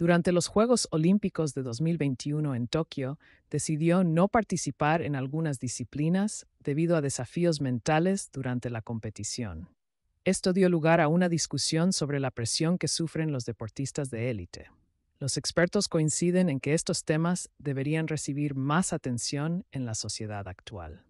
Durante los Juegos Olímpicos de 2021 en Tokio, decidió no participar en algunas disciplinas debido a desafíos mentales durante la competición. Esto dio lugar a una discusión sobre la presión que sufren los deportistas de élite. Los expertos coinciden en que estos temas deberían recibir más atención en la sociedad actual.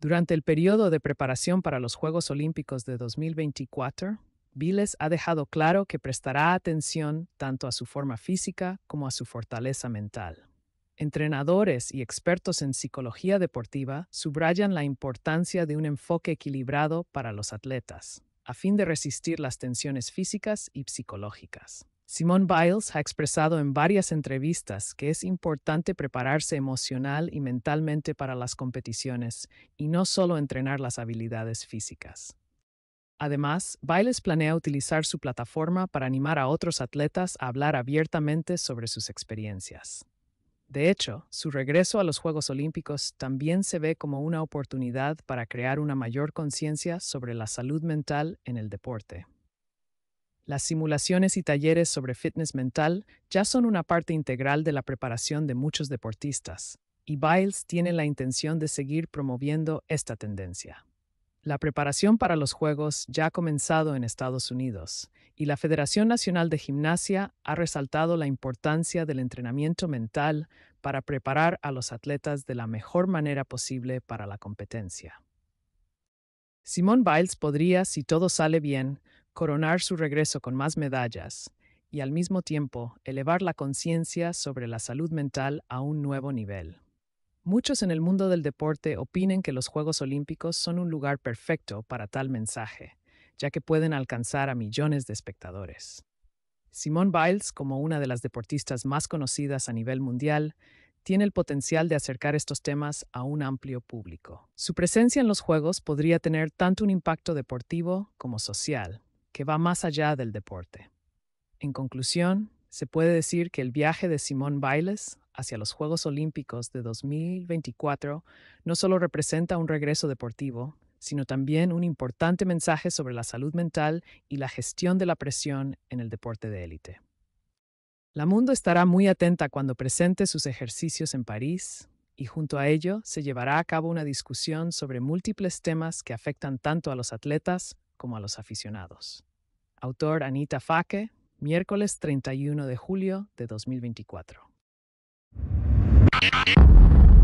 Durante el periodo de preparación para los Juegos Olímpicos de 2024, Viles ha dejado claro que prestará atención tanto a su forma física como a su fortaleza mental. Entrenadores y expertos en psicología deportiva subrayan la importancia de un enfoque equilibrado para los atletas, a fin de resistir las tensiones físicas y psicológicas. Simone Biles ha expresado en varias entrevistas que es importante prepararse emocional y mentalmente para las competiciones y no solo entrenar las habilidades físicas. Además, Biles planea utilizar su plataforma para animar a otros atletas a hablar abiertamente sobre sus experiencias. De hecho, su regreso a los Juegos Olímpicos también se ve como una oportunidad para crear una mayor conciencia sobre la salud mental en el deporte. Las simulaciones y talleres sobre fitness mental ya son una parte integral de la preparación de muchos deportistas, y Biles tiene la intención de seguir promoviendo esta tendencia. La preparación para los Juegos ya ha comenzado en Estados Unidos y la Federación Nacional de Gimnasia ha resaltado la importancia del entrenamiento mental para preparar a los atletas de la mejor manera posible para la competencia. Simone Biles podría, si todo sale bien, coronar su regreso con más medallas y al mismo tiempo elevar la conciencia sobre la salud mental a un nuevo nivel. Muchos en el mundo del deporte opinan que los Juegos Olímpicos son un lugar perfecto para tal mensaje, ya que pueden alcanzar a millones de espectadores. Simone Biles, como una de las deportistas más conocidas a nivel mundial, tiene el potencial de acercar estos temas a un amplio público. Su presencia en los Juegos podría tener tanto un impacto deportivo como social, que va más allá del deporte. En conclusión, se puede decir que el viaje de Simone Biles hacia los Juegos Olímpicos de 2024 no solo representa un regreso deportivo, sino también un importante mensaje sobre la salud mental y la gestión de la presión en el deporte de élite. La Mundo estará muy atenta cuando presente sus ejercicios en París y junto a ello se llevará a cabo una discusión sobre múltiples temas que afectan tanto a los atletas como a los aficionados. Autor Anita Faque, miércoles 31 de julio de 2024. えっ